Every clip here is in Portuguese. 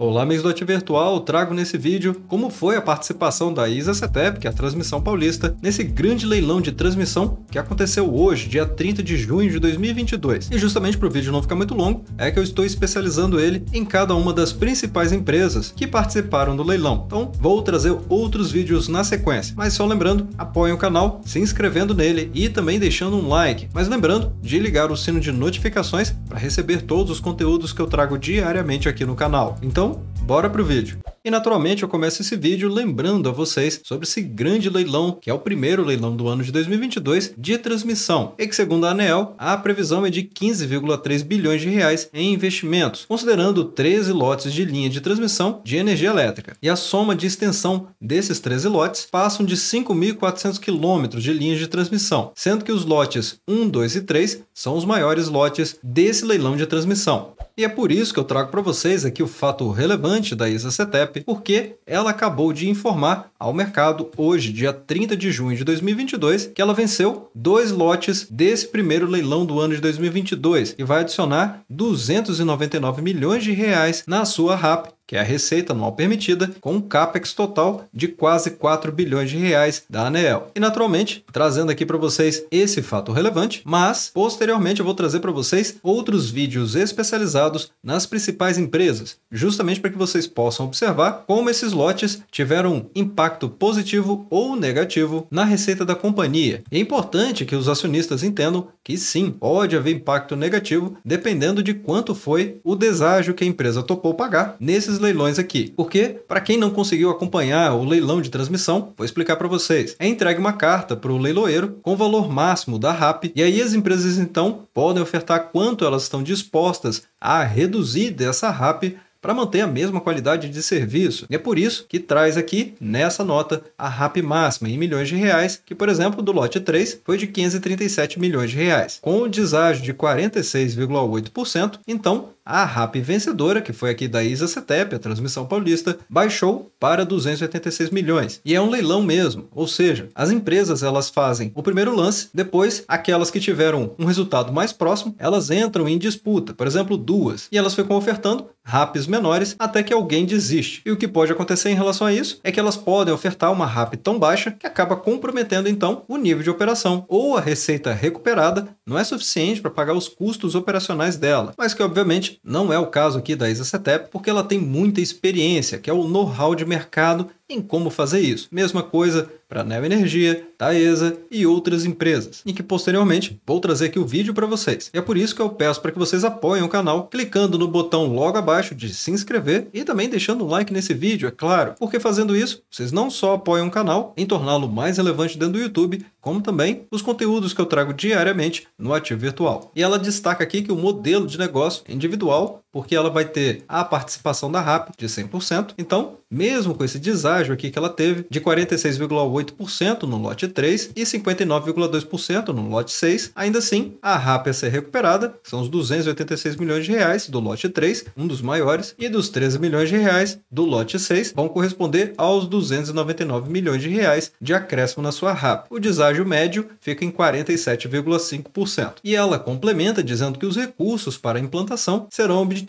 Olá, amigos do Virtual, trago nesse vídeo como foi a participação da ISA CETEP, que é a transmissão paulista, nesse grande leilão de transmissão que aconteceu hoje, dia 30 de junho de 2022. E justamente para o vídeo não ficar muito longo, é que eu estou especializando ele em cada uma das principais empresas que participaram do leilão. Então, vou trazer outros vídeos na sequência. Mas só lembrando, apoiem o canal se inscrevendo nele e também deixando um like. Mas lembrando de ligar o sino de notificações para receber todos os conteúdos que eu trago diariamente aqui no canal. Então, então, bora pro vídeo. E naturalmente eu começo esse vídeo lembrando a vocês sobre esse grande leilão, que é o primeiro leilão do ano de 2022 de transmissão, e que segundo a ANEEL, a previsão é de 15,3 bilhões de reais em investimentos, considerando 13 lotes de linha de transmissão de energia elétrica. E a soma de extensão desses 13 lotes passam de 5.400 quilômetros de linhas de transmissão, sendo que os lotes 1, 2 e 3 são os maiores lotes desse leilão de transmissão. E é por isso que eu trago para vocês aqui o fato relevante da ISA CETEP porque ela acabou de informar ao mercado hoje, dia 30 de junho de 2022, que ela venceu dois lotes desse primeiro leilão do ano de 2022 e vai adicionar 299 milhões de reais na sua RAP que é a receita anual permitida, com um capex total de quase 4 bilhões de reais da Anel. E naturalmente, trazendo aqui para vocês esse fato relevante, mas posteriormente eu vou trazer para vocês outros vídeos especializados nas principais empresas, justamente para que vocês possam observar como esses lotes tiveram impacto positivo ou negativo na receita da companhia. E é importante que os acionistas entendam que sim, pode haver impacto negativo dependendo de quanto foi o deságio que a empresa topou pagar nesses leilões aqui. Porque, para quem não conseguiu acompanhar o leilão de transmissão, vou explicar para vocês. É entregue uma carta para o leiloeiro com o valor máximo da RAP e aí as empresas então podem ofertar quanto elas estão dispostas a reduzir dessa RAP para manter a mesma qualidade de serviço. E é por isso que traz aqui nessa nota a RAP máxima em milhões de reais, que por exemplo do lote 3 foi de 537 milhões de reais. Com um deságio de 46,8%, então a RAP vencedora, que foi aqui da Isa Cetep, a transmissão paulista, baixou para 286 milhões. E é um leilão mesmo, ou seja, as empresas elas fazem o primeiro lance, depois aquelas que tiveram um resultado mais próximo, elas entram em disputa, por exemplo, duas, e elas ficam ofertando RAPs menores até que alguém desiste. E o que pode acontecer em relação a isso é que elas podem ofertar uma RAP tão baixa que acaba comprometendo então o nível de operação ou a receita recuperada não é suficiente para pagar os custos operacionais dela, mas que obviamente não é o caso aqui da Isa porque ela tem muita experiência, que é o know-how de mercado em como fazer isso. Mesma coisa para Neo Energia, Taesa e outras empresas, em que posteriormente vou trazer aqui o vídeo para vocês. E é por isso que eu peço para que vocês apoiem o canal clicando no botão logo abaixo de se inscrever e também deixando um like nesse vídeo, é claro, porque fazendo isso, vocês não só apoiam o canal em torná-lo mais relevante dentro do YouTube, como também os conteúdos que eu trago diariamente no Ativo Virtual. E ela destaca aqui que o modelo de negócio individual porque ela vai ter a participação da RAP de 100%. Então, mesmo com esse deságio aqui que ela teve, de 46,8% no lote 3 e 59,2% no lote 6, ainda assim, a RAP a ser recuperada são os 286 milhões de reais do lote 3, um dos maiores, e dos 13 milhões de reais do lote 6, vão corresponder aos 299 milhões de reais de acréscimo na sua RAP. O deságio médio fica em 47,5%. E ela complementa dizendo que os recursos para a implantação serão obtidos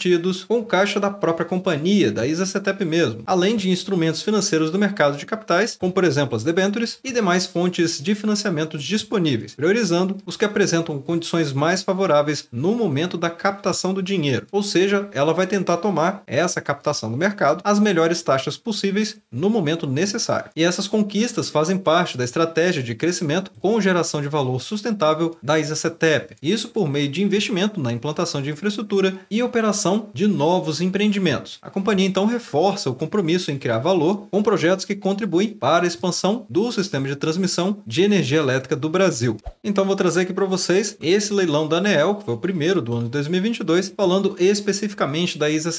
com o caixa da própria companhia, da ISACETEP mesmo, além de instrumentos financeiros do mercado de capitais, como por exemplo as debêntures e demais fontes de financiamento disponíveis, priorizando os que apresentam condições mais favoráveis no momento da captação do dinheiro, ou seja, ela vai tentar tomar essa captação do mercado as melhores taxas possíveis no momento necessário. E essas conquistas fazem parte da estratégia de crescimento com geração de valor sustentável da ISACETEP, isso por meio de investimento na implantação de infraestrutura e operação de novos empreendimentos. A companhia então reforça o compromisso em criar valor com projetos que contribuem para a expansão do sistema de transmissão de energia elétrica do Brasil. Então vou trazer aqui para vocês esse leilão da ANEEL, que foi o primeiro do ano de 2022, falando especificamente da ISA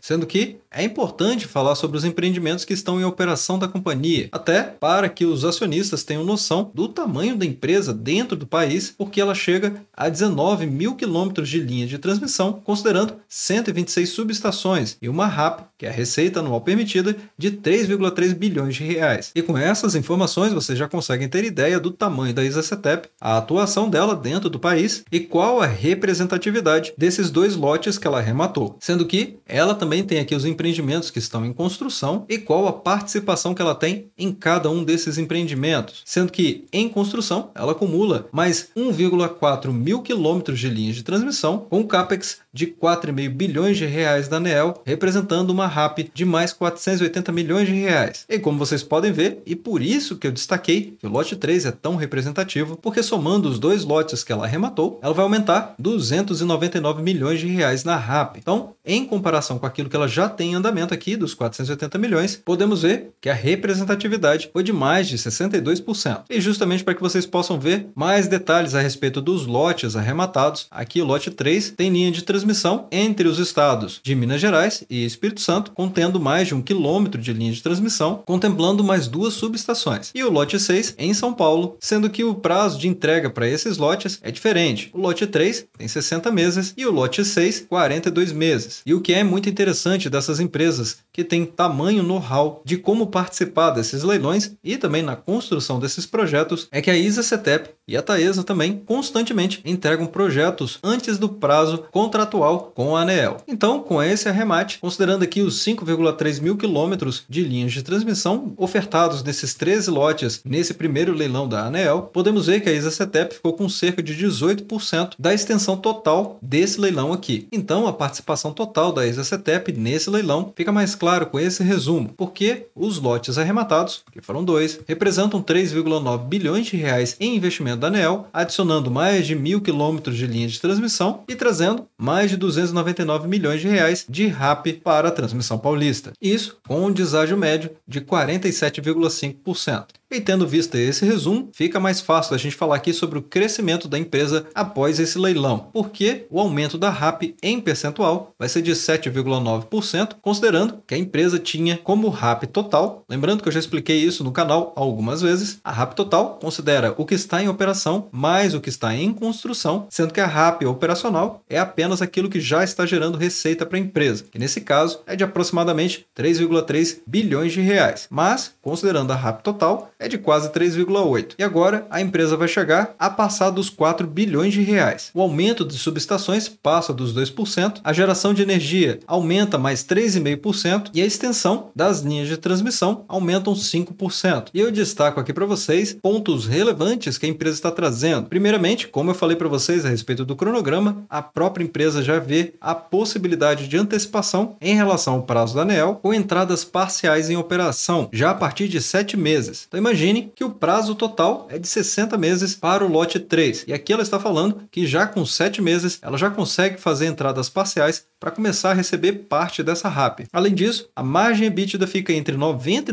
sendo que é importante falar sobre os empreendimentos que estão em operação da companhia, até para que os acionistas tenham noção do tamanho da empresa dentro do país, porque ela chega a 19 mil quilômetros de linha de transmissão, considerando 126 subestações e uma RAP, que é a receita anual permitida, de 3,3 bilhões de reais. E com essas informações vocês já conseguem ter ideia do tamanho da ISACETEP, a atuação dela dentro do país e qual a representatividade desses dois lotes que ela rematou. Sendo que ela também tem aqui os empreendimentos que estão em construção e qual a participação que ela tem em cada um desses empreendimentos. Sendo que em construção ela acumula mais 1,4 mil quilômetros de linhas de transmissão com um capex de 4,5 bilhões de reais da Neel, representando uma RAP de mais 480 milhões de reais. E como vocês podem ver, e por isso que eu destaquei que o lote 3 é tão representativo, porque somando os dois lotes que ela arrematou, ela vai aumentar 299 milhões de reais na RAP. Então, em comparação com aquilo que ela já tem em andamento aqui, dos 480 milhões, podemos ver que a representatividade foi de mais de 62%. E justamente para que vocês possam ver mais detalhes a respeito dos lotes arrematados, aqui o lote 3 tem linha de transmissão entre entre os estados de Minas Gerais e Espírito Santo, contendo mais de um quilômetro de linha de transmissão, contemplando mais duas subestações, e o lote 6 em São Paulo, sendo que o prazo de entrega para esses lotes é diferente. O lote 3 tem 60 meses e o lote 6, 42 meses. E o que é muito interessante dessas empresas que têm tamanho know-how de como participar desses leilões e também na construção desses projetos é que a Isa Cetep e a Taesa também constantemente entregam projetos antes do prazo contratual com a Anel. Então, com esse arremate, considerando aqui os 5,3 mil quilômetros de linhas de transmissão ofertados nesses 13 lotes nesse primeiro leilão da Anel, podemos ver que a Isacetep ficou com cerca de 18% da extensão total desse leilão aqui. Então, a participação total da Isacetep nesse leilão fica mais claro com esse resumo, porque os lotes arrematados, que foram dois, representam 3,9 bilhões de reais em investimento da Anel, adicionando mais de mil quilômetros de linha de transmissão e trazendo mais de 290 199 milhões de reais de RAP para a transmissão paulista. Isso com um deságio médio de 47,5%. E tendo visto esse resumo, fica mais fácil a gente falar aqui sobre o crescimento da empresa após esse leilão, porque o aumento da RAP em percentual vai ser de 7,9%, considerando que a empresa tinha como RAP total, lembrando que eu já expliquei isso no canal algumas vezes, a RAP total considera o que está em operação mais o que está em construção, sendo que a RAP operacional é apenas aquilo que já está gerando receita para a empresa, que nesse caso é de aproximadamente 3,3 bilhões de reais. Mas, considerando a RAP total, é de quase 3,8. E agora a empresa vai chegar a passar dos 4 bilhões de reais. O aumento de subestações passa dos 2%, a geração de energia aumenta mais 3,5% e a extensão das linhas de transmissão aumentam 5%. E eu destaco aqui para vocês pontos relevantes que a empresa está trazendo. Primeiramente, como eu falei para vocês a respeito do cronograma, a própria empresa já vê a possibilidade de antecipação em relação ao prazo da ANEEL com entradas parciais em operação, já a partir de 7 meses. Então imagine que o prazo total é de 60 meses para o lote 3. E aqui ela está falando que já com 7 meses ela já consegue fazer entradas parciais para começar a receber parte dessa RAP. Além disso, a margem EBITDA fica entre 90% e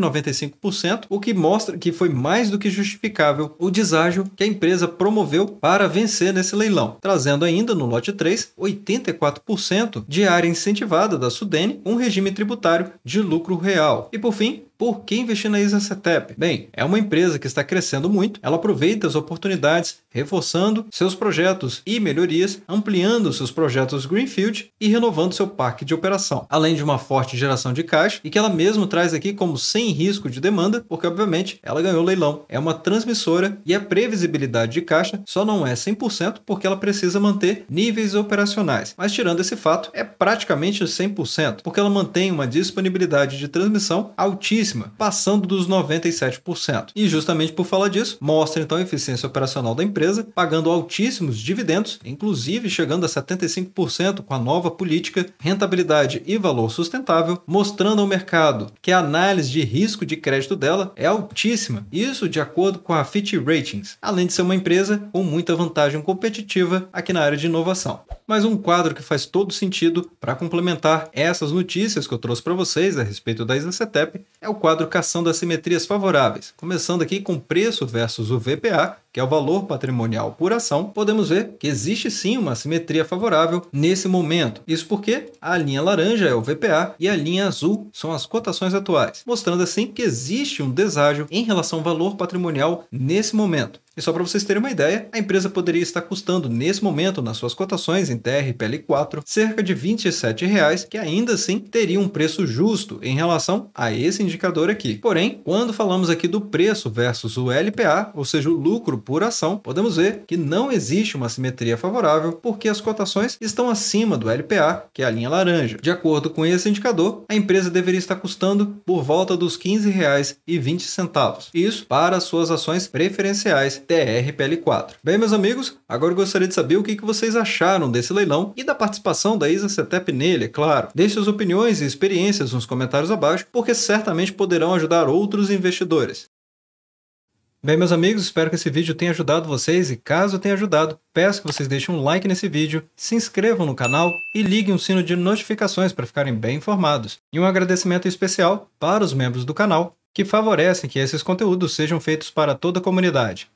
95%, o que mostra que foi mais do que justificável o deságio que a empresa promoveu para vencer nesse leilão, trazendo ainda no lote 3 84% de área incentivada da Sudene, um regime tributário de lucro real. E por fim, por que investir na Isacetep? Bem, é uma empresa que está crescendo muito, ela aproveita as oportunidades, reforçando seus projetos e melhorias, ampliando seus projetos Greenfield e renovando seu parque de operação, além de uma forte geração de caixa e que ela mesmo traz aqui como sem risco de demanda, porque obviamente ela ganhou leilão. É uma transmissora e a previsibilidade de caixa só não é 100% porque ela precisa manter níveis operacionais. Mas tirando esse fato, é praticamente 100%, porque ela mantém uma disponibilidade de transmissão altíssima altíssima, passando dos 97%. E justamente por falar disso, mostra então a eficiência operacional da empresa, pagando altíssimos dividendos, inclusive chegando a 75% com a nova política rentabilidade e valor sustentável, mostrando ao mercado que a análise de risco de crédito dela é altíssima, isso de acordo com a Fitch Ratings, além de ser uma empresa com muita vantagem competitiva aqui na área de inovação mas um quadro que faz todo sentido para complementar essas notícias que eu trouxe para vocês a respeito da ISACETEP é o quadro Cação das Simetrias Favoráveis, começando aqui com preço versus o VPA que é o valor patrimonial por ação, podemos ver que existe sim uma simetria favorável nesse momento. Isso porque a linha laranja é o VPA e a linha azul são as cotações atuais, mostrando assim que existe um deságio em relação ao valor patrimonial nesse momento. E só para vocês terem uma ideia, a empresa poderia estar custando nesse momento, nas suas cotações em TRPL4, cerca de R$ 27,00, que ainda assim teria um preço justo em relação a esse indicador aqui. Porém, quando falamos aqui do preço versus o LPA, ou seja, o lucro por ação, podemos ver que não existe uma simetria favorável porque as cotações estão acima do LPA, que é a linha laranja. De acordo com esse indicador, a empresa deveria estar custando por volta dos R$ 15,20. Isso para suas ações preferenciais TRPL4. Bem, meus amigos, agora eu gostaria de saber o que vocês acharam desse leilão e da participação da Isa Cetep nele, é claro. Deixe suas opiniões e experiências nos comentários abaixo, porque certamente poderão ajudar outros investidores. Bem, meus amigos, espero que esse vídeo tenha ajudado vocês e caso tenha ajudado, peço que vocês deixem um like nesse vídeo, se inscrevam no canal e liguem o sino de notificações para ficarem bem informados. E um agradecimento especial para os membros do canal que favorecem que esses conteúdos sejam feitos para toda a comunidade.